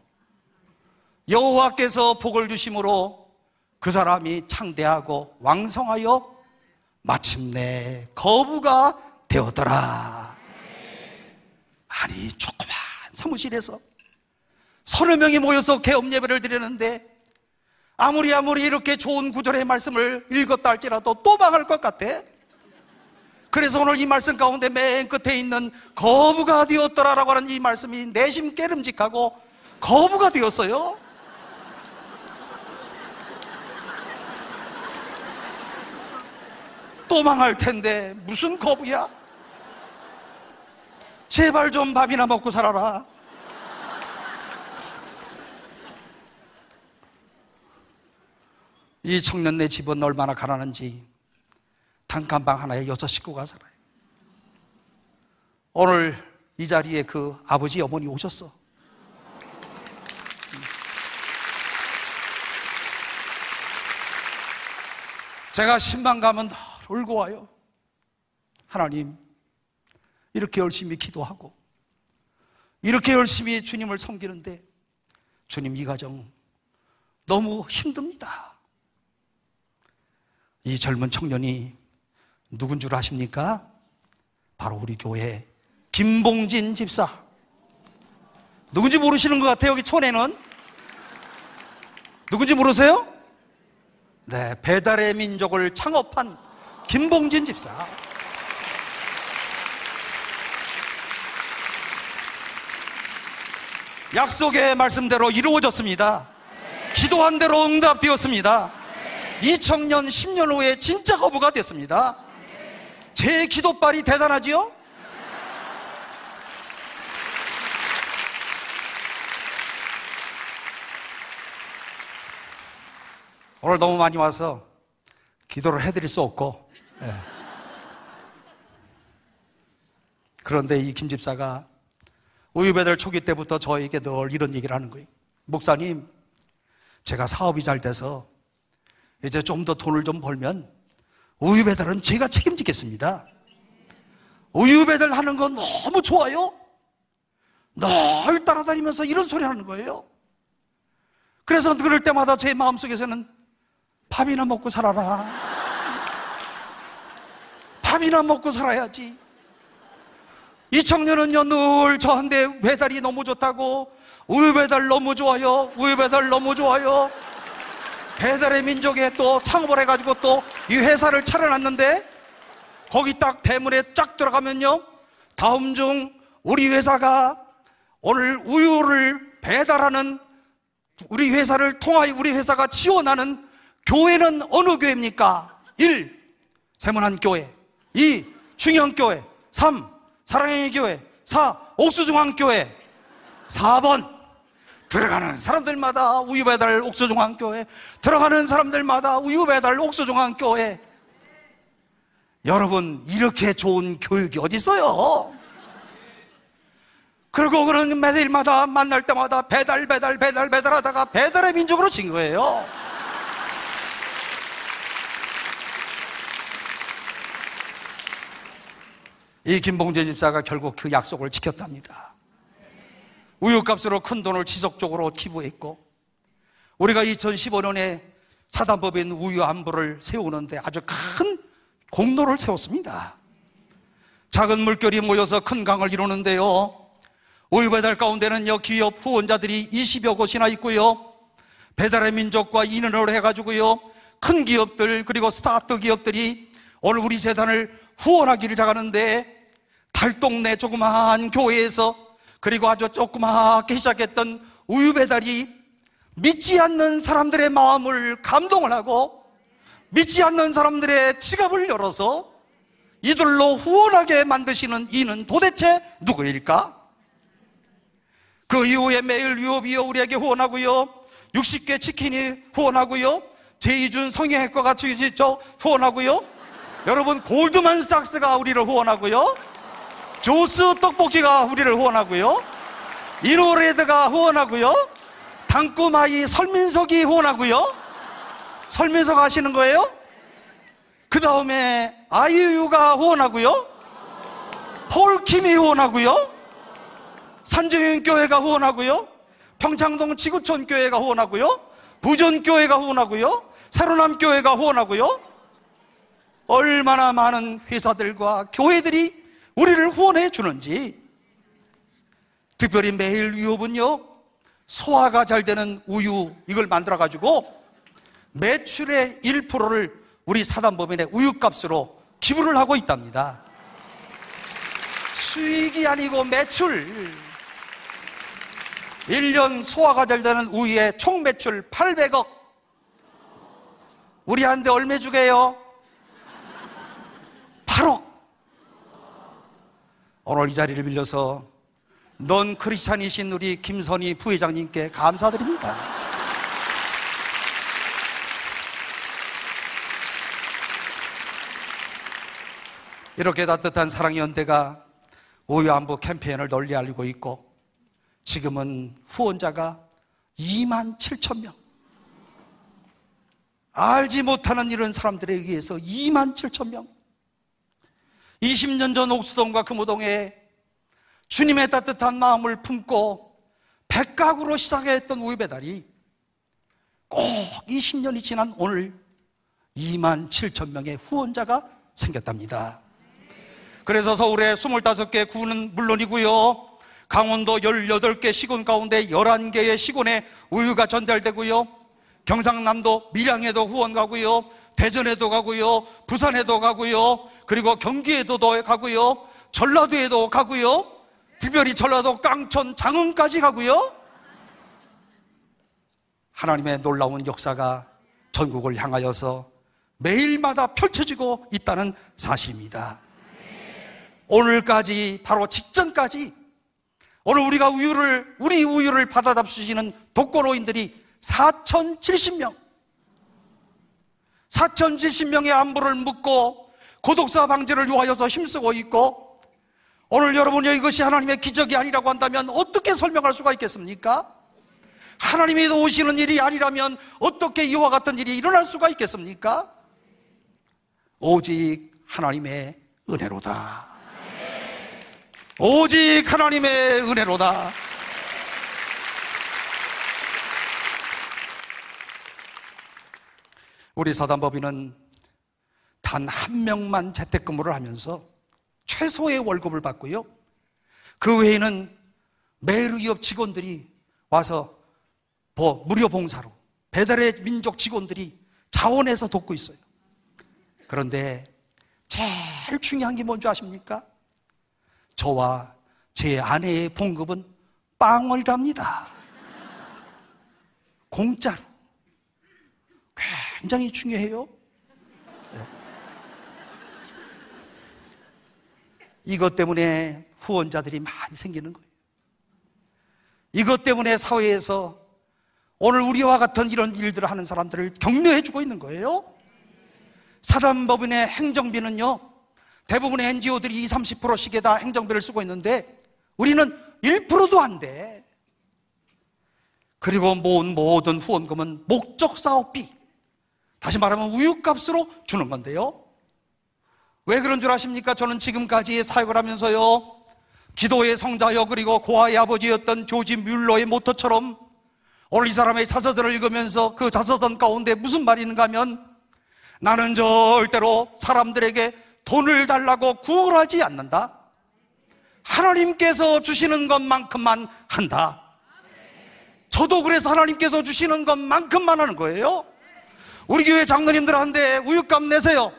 [SPEAKER 1] 여호와께서 복을 주심으로 그 사람이 창대하고 왕성하여 마침내 거부가 되었더라. 아니 조그만 사무실에서 서너 명이 모여서 개업 예배를 드리는데 아무리 아무리 이렇게 좋은 구절의 말씀을 읽었다 할지라도 또 망할 것 같아. 그래서 오늘 이 말씀 가운데 맨 끝에 있는 거부가 되었더라라고 하는 이 말씀이 내심 깨름직하고 거부가 되었어요. 또 망할 텐데 무슨 거부야? 제발 좀 밥이나 먹고 살아라. 이 청년네 집은 얼마나 가난한지 단칸방 하나에 여섯 식구가 살아요. 오늘 이 자리에 그 아버지 어머니 오셨어. 제가 신방 가면 울고 와요. 하나님, 이렇게 열심히 기도하고, 이렇게 열심히 주님을 섬기는데, 주님 이 가정 너무 힘듭니다. 이 젊은 청년이 누군 줄 아십니까? 바로 우리 교회 김봉진 집사. 누군지 모르시는 것 같아요, 여기 촌에는. 누군지 모르세요? 네, 배달의 민족을 창업한 김봉진 집사. 약속의 말씀대로 이루어졌습니다. 기도한 대로 응답되었습니다. 이 청년 10년 후에 진짜 거부가 됐습니다. 제 기도빨이 대단하지요? 오늘 너무 많이 와서 기도를 해드릴 수 없고. 예. 그런데 이 김집사가 우유배들 초기 때부터 저에게 늘 이런 얘기를 하는 거예요. 목사님, 제가 사업이 잘 돼서 이제 좀 더 돈을 좀 벌면 우유 배달은 제가 책임지겠습니다. 우유 배달하는 건 너무 좋아요. 널 따라다니면서 이런 소리 하는 거예요. 그래서 그럴 때마다 제 마음속에서는 밥이나 먹고 살아라. 밥이나 먹고 살아야지. 이 청년은요 늘 저한테 배달이 너무 좋다고 우유 배달 너무 좋아요. 우유 배달 너무 좋아요. 배달의 민족에 또 창업을 해가지고 또 이 회사를 차려놨는데 거기 딱 대문에 쫙 들어가면요. 다음 중 우리 회사가 오늘 우유를 배달하는 우리 회사를 통하여 우리 회사가 지원하는 교회는 어느 교회입니까? 1. 세문한 교회 2. 중형교회 3. 사랑의 교회 4. 옥수중앙교회 4번 들어가는 사람들마다 우유 배달 옥수중앙교회 들어가는 사람들마다 우유 배달 옥수중앙교회 여러분 이렇게 좋은 교육이 어디 있어요? 그리고 그는 매일마다 만날 때마다 배달 배달 배달 배달하다가 배달의 민족으로 진 거예요. 이 김봉재 집사가 결국 그 약속을 지켰답니다. 우유값으로 큰 돈을 지속적으로 기부했고 우리가 2015년에 사단법인 우유 안보를 세우는데 아주 큰 공로를 세웠습니다. 작은 물결이 모여서 큰 강을 이루는데요. 우유 배달 가운데는요 기업 후원자들이 20여 곳이나 있고요. 배달의 민족과 인원을 해가지고요. 큰 기업들 그리고 스타트 기업들이 오늘 우리 재단을 후원하기를 작하는데 달동네 조그마한 교회에서 그리고 아주 조그맣게 시작했던 우유 배달이 믿지 않는 사람들의 마음을 감동을 하고 믿지 않는 사람들의 지갑을 열어서 이들로 후원하게 만드시는 이는 도대체 누구일까? 그 이후에 매일 유업이여 우리에게 후원하고요 60개 치킨이 후원하고요 제이준 성형외과가 지저 후원하고요 여러분 골드만삭스가 우리를 후원하고요 조스 떡볶이가 우리를 후원하고요. 이노레드가 후원하고요. 당꼬마이 설민석이 후원하고요. 설민석 아시는 거예요? 그 다음에 아이유가 후원하고요. 폴킴이 후원하고요. 산정윤교회가 후원하고요. 평창동 지구촌교회가 후원하고요. 부전교회가 후원하고요. 새로남교회가 후원하고요. 얼마나 많은 회사들과 교회들이 우리를 후원해 주는지 특별히 매일 유업은요 소화가 잘 되는 우유 이걸 만들어 가지고 매출의 1%를 우리 사단법인의 우유값으로 기부를 하고 있답니다 수익이 아니고 매출 1년 소화가 잘 되는 우유의 총 매출 800억 우리한테 얼마 주게요? 8억 오늘 이 자리를 빌려서 넌 크리스찬이신 우리 김선희 부회장님께 감사드립니다. 이렇게 따뜻한 사랑 연대가 오유안보 캠페인을 널리 알리고 있고 지금은 후원자가 2만 7천 명. 알지 못하는 이런 사람들에 의해서 2만 7천 명. 20년 전 옥수동과 금호동에 주님의 따뜻한 마음을 품고 백각으로 시작했던 우유 배달이 꼭 20년이 지난 오늘 2만 7천 명의 후원자가 생겼답니다. 그래서 서울의 25개 구는 물론이고요. 강원도 18개 시군 가운데 11개의 시군에 우유가 전달되고요. 경상남도 밀양에도 후원 가고요. 대전에도 가고요. 부산에도 가고요. 그리고 경기에도 가고요. 전라도에도 가고요. 특별히 전라도 깡천 장흥까지 가고요. 하나님의 놀라운 역사가 전국을 향하여서 매일마다 펼쳐지고 있다는 사실입니다. 오늘까지 바로 직전까지 오늘 우리가 우유를 우리 우유를 받아 담수시는 독거노인들이 4,070명 4,070명의 안부를 묻고 고독사 방지를 요하여서 힘쓰고 있고 오늘 여러분이 이것이 하나님의 기적이 아니라고 한다면 어떻게 설명할 수가 있겠습니까? 하나님이 오시는 일이 아니라면 어떻게 이와 같은 일이 일어날 수가 있겠습니까? 오직 하나님의 은혜로다. 오직 하나님의 은혜로다. 우리 사단법인은 단한 명만 재택근무를 하면서 최소의 월급을 받고요. 그 외에는 매일기업 직원들이 와서 뭐 무료 봉사로 배달의 민족 직원들이 자원해서 돕고 있어요. 그런데 제일 중요한 게 뭔지 아십니까? 저와 제 아내의 봉급은 빵월이랍니다. 공짜로. 굉장히 중요해요. 이것 때문에 후원자들이 많이 생기는 거예요. 이것 때문에 사회에서 오늘 우리와 같은 이런 일들을 하는 사람들을 격려해 주고 있는 거예요. 사단법인의 행정비는요, 대부분의 NGO들이 20, 30%씩에 다 행정비를 쓰고 있는데 우리는 1%도 안 돼. 그리고 모은 모든 후원금은 목적 사업비. 다시 말하면 우유값으로 주는 건데요. 왜 그런 줄 아십니까? 저는 지금까지 사역을 하면서요. 기도의 성자여 그리고 고아의 아버지였던 조지 뮬러의 모토처럼 오늘 이 사람의 자서전을 읽으면서 그 자서전 가운데 무슨 말이 있는가 하면 나는 절대로 사람들에게 돈을 달라고 구걸하지 않는다. 하나님께서 주시는 것만큼만 한다. 저도 그래서 하나님께서 주시는 것만큼만 하는 거예요. 우리 교회 장로님들한테 우유값 내세요.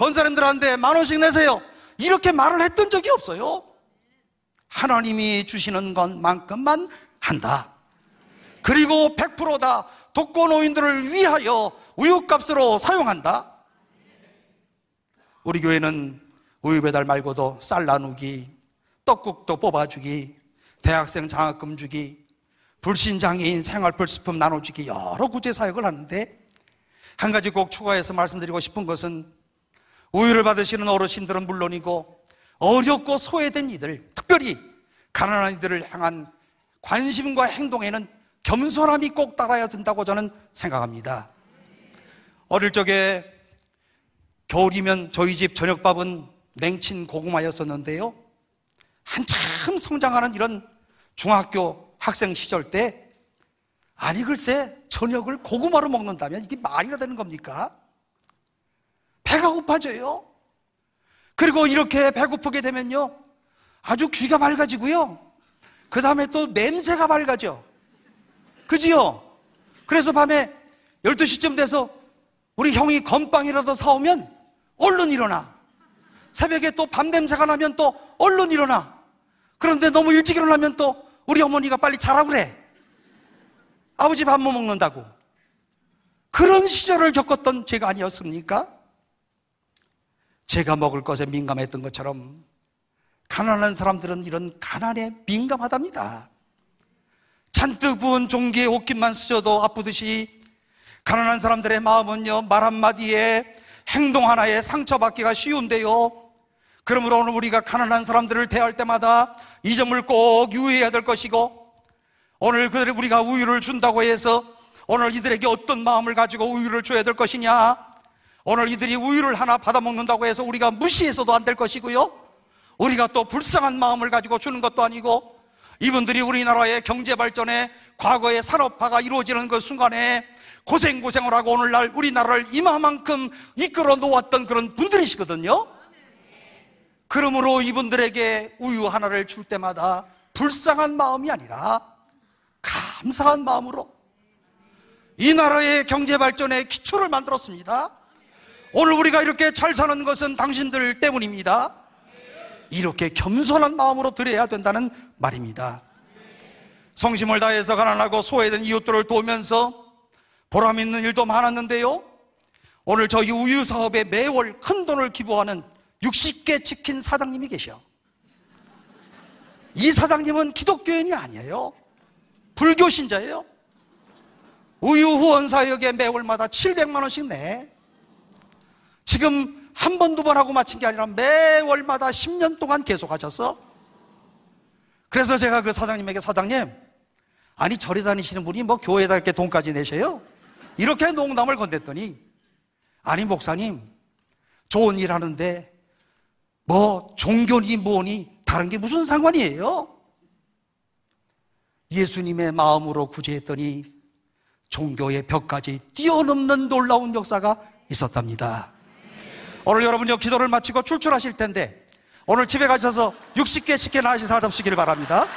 [SPEAKER 1] 권사님들한테 만 원씩 내세요. 이렇게 말을 했던 적이 없어요. 하나님이 주시는 것만큼만 한다. 그리고 100%다 독거노인들을 위하여 우유값으로 사용한다. 우리 교회는 우유 배달 말고도 쌀 나누기, 떡국도 뽑아주기, 대학생 장학금 주기, 불신장애인 생활불식품 나눠주기 여러 구제 사역을 하는데 한 가지 꼭 추가해서 말씀드리고 싶은 것은 우유를 받으시는 어르신들은 물론이고 어렵고 소외된 이들, 특별히 가난한 이들을 향한 관심과 행동에는 겸손함이 꼭 따라야 된다고 저는 생각합니다. 어릴 적에 겨울이면 저희 집 저녁밥은 냉친 고구마였었는데요. 한참 성장하는 이런 중학교 학생 시절 때 아니 글쎄 저녁을 고구마로 먹는다면 이게 말이나 되는 겁니까? 배가 고파져요. 그리고 이렇게 배고프게 되면요. 아주 귀가 밝아지고요. 그 다음에 또 냄새가 밝아져. 그지요? 그래서 밤에 12시쯤 돼서 우리 형이 건빵이라도 사오면 얼른 일어나. 새벽에 또 밤 냄새가 나면 또 얼른 일어나. 그런데 너무 일찍 일어나면 또 우리 어머니가 빨리 자라고 그래. 아버지 밥못 뭐 먹는다고. 그런 시절을 겪었던 제가 아니었습니까? 제가 먹을 것에 민감했던 것처럼 가난한 사람들은 이런 가난에 민감하답니다. 잔뜩 부은 종기에 옷깃만 스쳐도 아프듯이 가난한 사람들의 마음은요, 말 한마디에 행동 하나에 상처받기가 쉬운데요. 그러므로 오늘 우리가 가난한 사람들을 대할 때마다 이 점을 꼭 유의해야 될 것이고 오늘 그들이 우리가 우유를 준다고 해서 오늘 이들에게 어떤 마음을 가지고 우유를 줘야 될 것이냐 오늘 이들이 우유를 하나 받아 먹는다고 해서 우리가 무시해서도 안 될 것이고요. 우리가 또 불쌍한 마음을 가지고 주는 것도 아니고 이분들이 우리나라의 경제 발전에 과거의 산업화가 이루어지는 그 순간에 고생고생을 하고 오늘날 우리나라를 이마만큼 이끌어 놓았던 그런 분들이시거든요. 그러므로 이분들에게 우유 하나를 줄 때마다 불쌍한 마음이 아니라 감사한 마음으로 이 나라의 경제 발전의 기초를 만들었습니다. 오늘 우리가 이렇게 잘 사는 것은 당신들 때문입니다. 이렇게 겸손한 마음으로 드려야 된다는 말입니다. 성심을 다해서 가난하고 소외된 이웃들을 도우면서 보람 있는 일도 많았는데요. 오늘 저희 우유 사업에 매월 큰 돈을 기부하는 60개 치킨 사장님이 계셔. 이 사장님은 기독교인이 아니에요. 불교 신자예요. 우유 후원 사역에 매월마다 700만 원씩 내. 지금 한 번, 두 번 하고 마친 게 아니라 매월마다 10년 동안 계속 하셨어? 그래서 제가 그 사장님에게 사장님, 아니, 절에 다니시는 분이 뭐 교회에다 이렇게 돈까지 내셔요? 이렇게 농담을 건넸더니, 아니, 목사님, 좋은 일 하는데, 뭐, 종교니 뭐니, 다른 게 무슨 상관이에요? 예수님의 마음으로 구제했더니 종교의 벽까지 뛰어넘는 놀라운 역사가 있었답니다. 오늘 여러분요 기도를 마치고 출출하실 텐데 오늘 집에 가셔서 60개 치킨 하나씩 사드시길 바랍니다.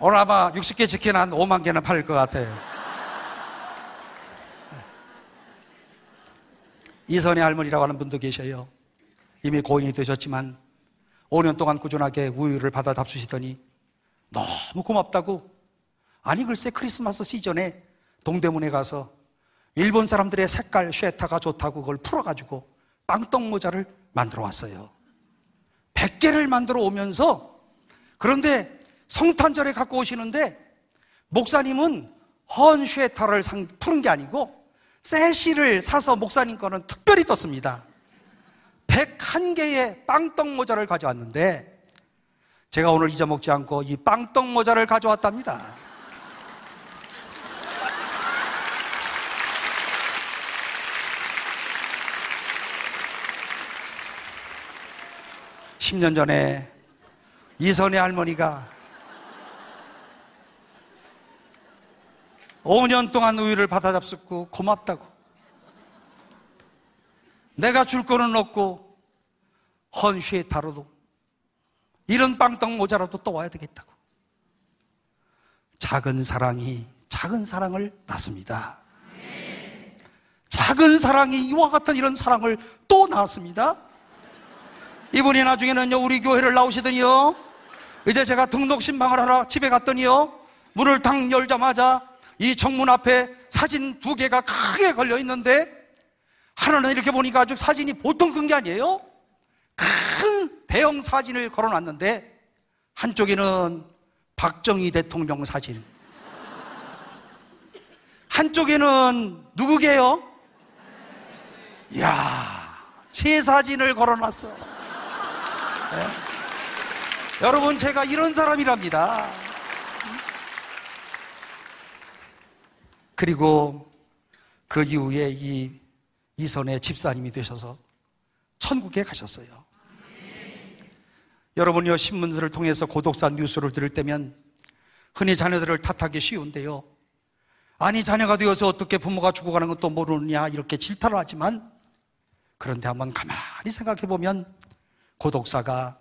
[SPEAKER 1] 오늘 아마 60개 치킨 한 5만 개는 팔릴 것 같아요. 이선희 할머니라고 하는 분도 계셔요. 이미 고인이 되셨지만 5년 동안 꾸준하게 우유를 받아 답수시더니 너무 고맙다고 아니 글쎄 크리스마스 시즌에 동대문에 가서 일본 사람들의 색깔 쉐타가 좋다고 그걸 풀어가지고 빵떡 모자를 만들어 왔어요. 100개를 만들어 오면서 그런데 성탄절에 갖고 오시는데 목사님은 헌 쉐타를 상, 푸른 게 아니고 세시를 사서 목사님 거는 특별히 떴습니다. 101개의 빵떡 모자를 가져왔는데 제가 오늘 잊어먹지 않고 이 빵떡 모자를 가져왔답니다. 10년 전에 이선의 할머니가 5년 동안 우유를 받아잡수고 고맙다고. 내가 줄 거는 없고 헌쉐 다로도 이런 빵떡 모자라도 또 와야 되겠다고. 작은 사랑이 작은 사랑을 낳습니다. 작은 사랑이 이와 같은 이런 사랑을 또 낳았습니다. 이분이 나중에는요, 우리 교회를 나오시더니요, 이제 제가 등록 신방을 하러 집에 갔더니요, 문을 탁 열자마자 이 정문 앞에 사진 두 개가 크게 걸려 있는데, 하나는 이렇게 보니까 아주 사진이 보통 큰 게 아니에요? 큰 대형 사진을 걸어 놨는데, 한쪽에는 박정희 대통령 사진. 한쪽에는 누구게요? 이야, 제 사진을 걸어놨어. 네. 여러분, 제가 이런 사람이랍니다. 그리고 그 이후에 이 이선의 집사님이 되셔서 천국에 가셨어요. 여러분요 신문들을 통해서 고독사 뉴스를 들을 때면 흔히 자녀들을 탓하기 쉬운데요. 아니 자녀가 되어서 어떻게 부모가 죽어가는 것도 모르느냐 이렇게 질타를 하지만 그런데 한번 가만히 생각해 보면 고독사가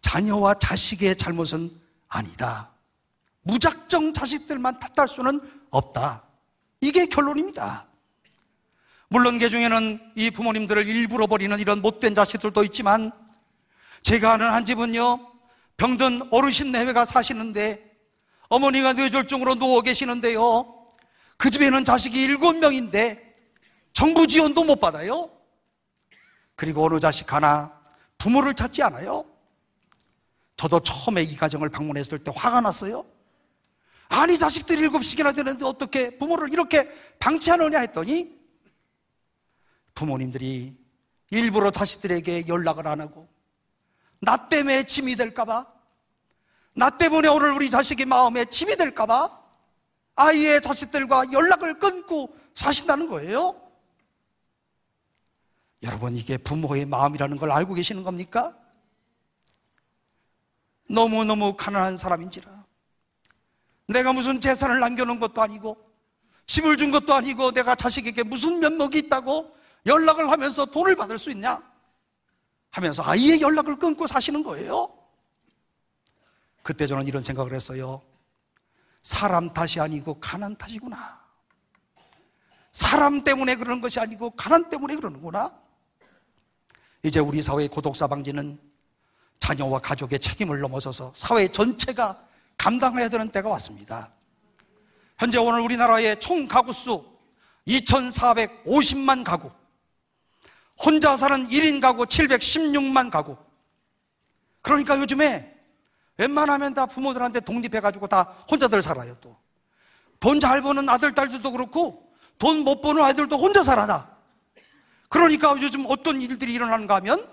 [SPEAKER 1] 자녀와 자식의 잘못은 아니다. 무작정 자식들만 탓할 수는 없다. 이게 결론입니다. 물론 그 중에는 이 부모님들을 일부러 버리는 이런 못된 자식들도 있지만 제가 아는 한 집은요 병든 어르신 내외가 사시는데 어머니가 뇌졸중으로 누워 계시는데요 그 집에는 자식이 일곱 명인데 정부 지원도 못 받아요 그리고 어느 자식 하나 부모를 찾지 않아요? 저도 처음에 이 가정을 방문했을 때 화가 났어요. 아니, 자식들이 일곱씩이나 되는데 어떻게 부모를 이렇게 방치하느냐 했더니 부모님들이 일부러 자식들에게 연락을 안 하고 나 때문에 짐이 될까봐 나 때문에 오늘 우리 자식이 마음에 짐이 될까봐 아이의 자식들과 연락을 끊고 사신다는 거예요. 여러분 이게 부모의 마음이라는 걸 알고 계시는 겁니까? 너무너무 가난한 사람인지라 내가 무슨 재산을 남겨놓은 것도 아니고 집을 준 것도 아니고 내가 자식에게 무슨 면목이 있다고 연락을 하면서 돈을 받을 수 있냐 하면서 아이 연락을 끊고 사시는 거예요 그때 저는 이런 생각을 했어요 사람 탓이 아니고 가난 탓이구나 사람 때문에 그러는 것이 아니고 가난 때문에 그러는구나 이제 우리 사회의 고독사 방지는 자녀와 가족의 책임을 넘어서서 사회 전체가 감당해야 되는 때가 왔습니다. 현재 오늘 우리나라의 총 가구 수 2,450만 가구, 혼자 사는 1인 가구 716만 가구. 그러니까 요즘에 웬만하면 다 부모들한테 독립해가지고 다 혼자들 살아요, 또. 돈 잘 버는 아들, 딸들도 그렇고, 돈 못 버는 아이들도 혼자 살아나. 그러니까 요즘 어떤 일들이 일어나는가 하면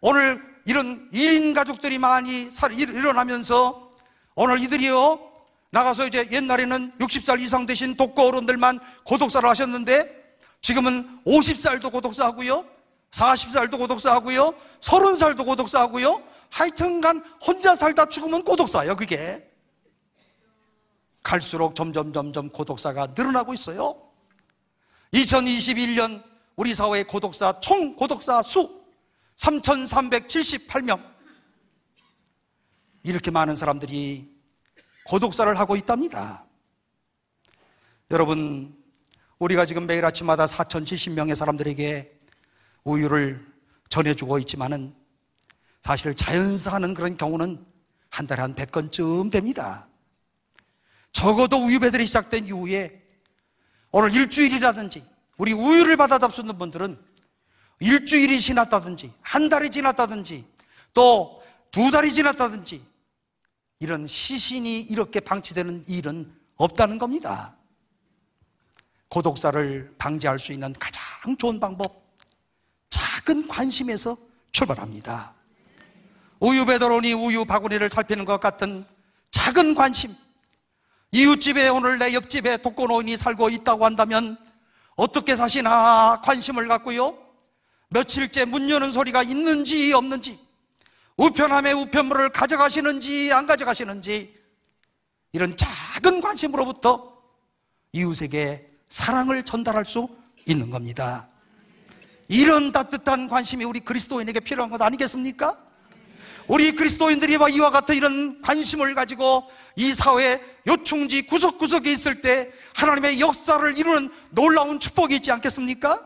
[SPEAKER 1] 오늘 이런 1인 가족들이 많이 일어나면서 오늘 이들이요 나가서 이제 옛날에는 60살 이상 되신 독거 어른들만 고독사를 하셨는데 지금은 50살도 고독사하고요 40살도 고독사하고요 30살도 고독사하고요 하여튼간 혼자 살다 죽으면 고독사예요 그게 갈수록 점점 점점 고독사가 늘어나고 있어요 2021년 우리 사회 의 고독사 총 고독사 수 3,378명. 이렇게 많은 사람들이 고독사를 하고 있답니다. 여러분, 우리가 지금 매일 아침마다 4,070명의 사람들에게 우유를 전해주고 있지만은 사실 자연사 하는 그런 경우는 한 달에 한 100건쯤 됩니다. 적어도 우유 배들이 시작된 이후에 오늘 일주일이라든지 우리 우유를 받아 잡수는 분들은 일주일이 지났다든지 한 달이 지났다든지 또 두 달이 지났다든지 이런 시신이 이렇게 방치되는 일은 없다는 겁니다. 고독사를 방지할 수 있는 가장 좋은 방법, 작은 관심에서 출발합니다. 우유 배달원이 우유 바구니를 살피는 것 같은 작은 관심, 이웃집에 오늘 내 옆집에 독거노인이 살고 있다고 한다면 어떻게 사시나 관심을 갖고요. 며칠째 문 여는 소리가 있는지 없는지, 우편함에 우편물을 가져가시는지 안 가져가시는지, 이런 작은 관심으로부터 이웃에게 사랑을 전달할 수 있는 겁니다. 이런 따뜻한 관심이 우리 그리스도인에게 필요한 것 아니겠습니까? 우리 그리스도인들이 이와 같은 이런 관심을 가지고 이 사회 요충지 구석구석에 있을 때 하나님의 역사를 이루는 놀라운 축복이 있지 않겠습니까?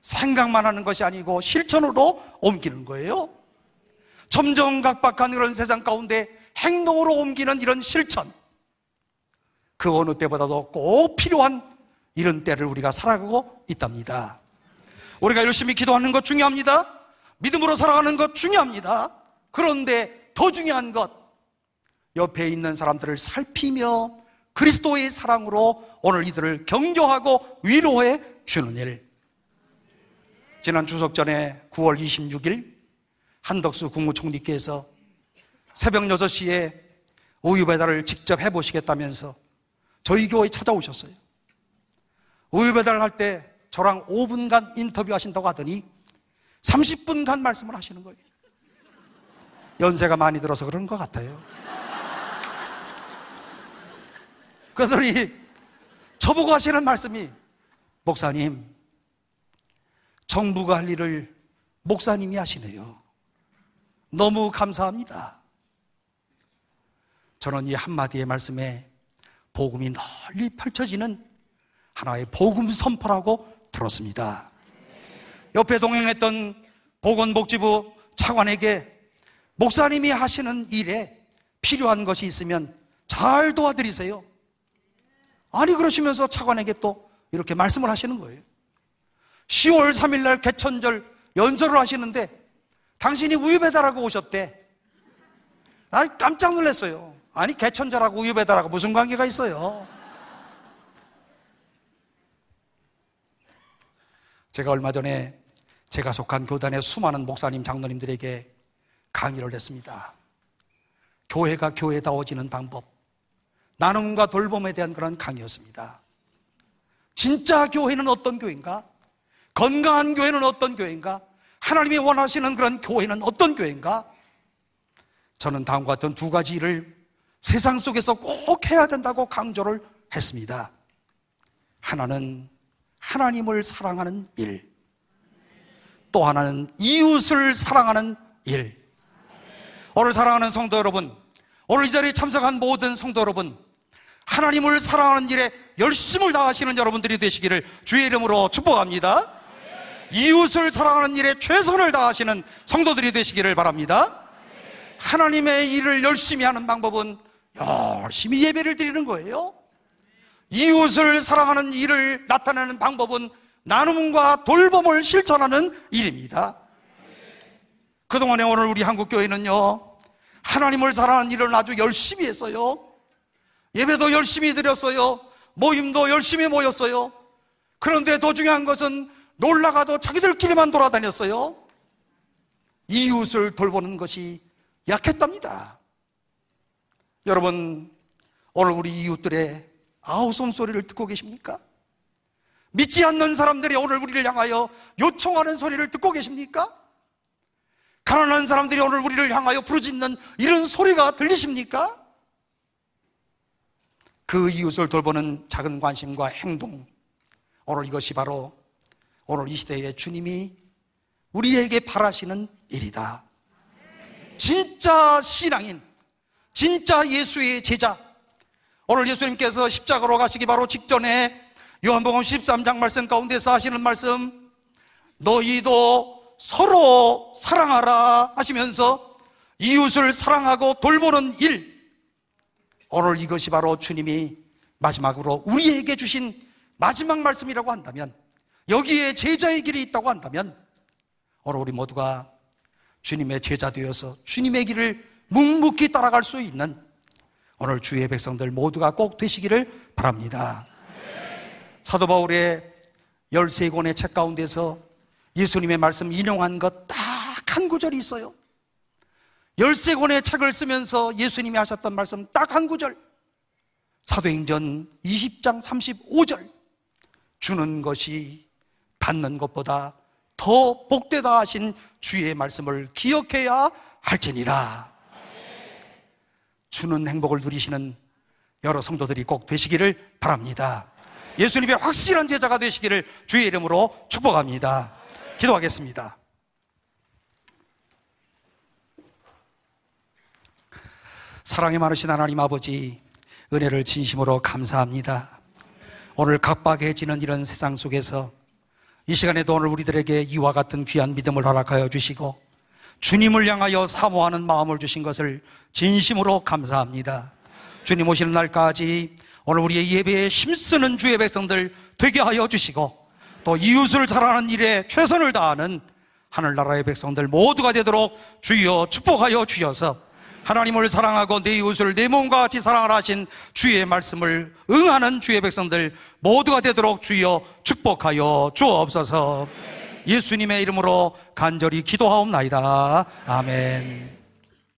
[SPEAKER 1] 생각만 하는 것이 아니고 실천으로 옮기는 거예요. 점점 각박한 그런 세상 가운데 행동으로 옮기는 이런 실천. 그 어느 때보다도 꼭 필요한 이런 때를 우리가 살아가고 있답니다. 우리가 열심히 기도하는 것 중요합니다. 믿음으로 살아가는 것 중요합니다. 그런데 더 중요한 것, 옆에 있는 사람들을 살피며 그리스도의 사랑으로 오늘 이들을 경교하고 위로해 주는 일. 지난 추석 전에 9월 26일 한덕수 국무총리께서 새벽 6시에 우유 배달을 직접 해보시겠다면서 저희 교회에 찾아오셨어요. 우유 배달할 때 저랑 5분간 인터뷰하신다고 하더니 30분간 말씀을 하시는 거예요. 연세가 많이 들어서 그런 것 같아요. 그러더니 저보고 하시는 말씀이 목사님, 정부가 할 일을 목사님이 하시네요. 너무 감사합니다. 저는 이 한마디의 말씀에 복음이 널리 펼쳐지는 하나의 복음 선포라고 들었습니다. 옆에 동행했던 보건복지부 차관에게 목사님이 하시는 일에 필요한 것이 있으면 잘 도와드리세요. 아니 그러시면서 차관에게 또 이렇게 말씀을 하시는 거예요. 10월 3일 날 개천절 연설을 하시는데 당신이 우유 배달하고 오셨대. 아 깜짝 놀랐어요. 아니 개천절하고 우유 배달하고 무슨 관계가 있어요? 제가 얼마 전에 제가 속한 교단의 수많은 목사님, 장로님들에게 강의를 했습니다. 교회가 교회다워지는 방법, 나눔과 돌봄에 대한 그런 강의였습니다. 진짜 교회는 어떤 교회인가? 건강한 교회는 어떤 교회인가? 하나님이 원하시는 그런 교회는 어떤 교회인가? 저는 다음과 같은 두 가지 를 세상 속에서 꼭 해야 된다고 강조를 했습니다. 하나는 하나님을 사랑하는 일. 또 하나는 이웃을 사랑하는 일. 오늘 사랑하는 성도 여러분, 오늘 이 자리에 참석한 모든 성도 여러분, 하나님을 사랑하는 일에 열심을 다하시는 여러분들이 되시기를 주의 이름으로 축복합니다. 네. 이웃을 사랑하는 일에 최선을 다하시는 성도들이 되시기를 바랍니다. 네. 하나님의 일을 열심히 하는 방법은 열심히 예배를 드리는 거예요. 이웃을 사랑하는 일을 나타내는 방법은 나눔과 돌봄을 실천하는 일입니다. 그동안에 오늘 우리 한국교회는요, 하나님을 사랑하는 일을 아주 열심히 했어요. 예배도 열심히 드렸어요. 모임도 열심히 모였어요. 그런데 더 중요한 것은 놀라가도 자기들끼리만 돌아다녔어요. 이웃을 돌보는 것이 약했답니다. 여러분, 오늘 우리 이웃들의 아우성 소리를 듣고 계십니까? 믿지 않는 사람들이 오늘 우리를 향하여 요청하는 소리를 듣고 계십니까? 가난한 사람들이 오늘 우리를 향하여 부르짖는 이런 소리가 들리십니까? 그 이웃을 돌보는 작은 관심과 행동. 오늘 이것이 바로 오늘 이 시대에 주님이 우리에게 바라시는 일이다. 진짜 신앙인, 진짜 예수의 제자. 오늘 예수님께서 십자가로 가시기 바로 직전에 요한복음 13장 말씀 가운데서 하시는 말씀 너희도 서로 사랑하라 하시면서 이웃을 사랑하고 돌보는 일 오늘 이것이 바로 주님이 마지막으로 우리에게 주신 마지막 말씀이라고 한다면 여기에 제자의 길이 있다고 한다면 오늘 우리 모두가 주님의 제자 되어서 주님의 길을 묵묵히 따라갈 수 있는 오늘 주의 백성들 모두가 꼭 되시기를 바랍니다. 사도 바울의 13권의 책 가운데서 예수님의 말씀 인용한 것 딱 한 구절이 있어요. 13권의 책을 쓰면서 예수님이 하셨던 말씀 딱 한 구절. 사도행전 20장 35절. 주는 것이 받는 것보다 더 복되다 하신 주의 말씀을 기억해야 할지니라. 주는 행복을 누리시는 여러 성도들이 꼭 되시기를 바랍니다. 예수님의 확실한 제자가 되시기를 주의 이름으로 축복합니다. 기도하겠습니다. 사랑이 많으신 하나님 아버지, 은혜를 진심으로 감사합니다. 오늘 각박해지는 이런 세상 속에서 이 시간에도 오늘 우리들에게 이와 같은 귀한 믿음을 허락하여 주시고 주님을 향하여 사모하는 마음을 주신 것을 진심으로 감사합니다. 주님 오시는 날까지 오늘 우리의 예배에 힘쓰는 주의 백성들 되게 하여 주시고 또 이웃을 사랑하는 일에 최선을 다하는 하늘나라의 백성들 모두가 되도록 주여 축복하여 주셔서 하나님을 사랑하고 내 이웃을 내 몸과 같이 사랑하 하신 주의 말씀을 응하는 주의 백성들 모두가 되도록 주여 축복하여 주옵소서 예수님의 이름으로 간절히 기도하옵나이다. 아멘.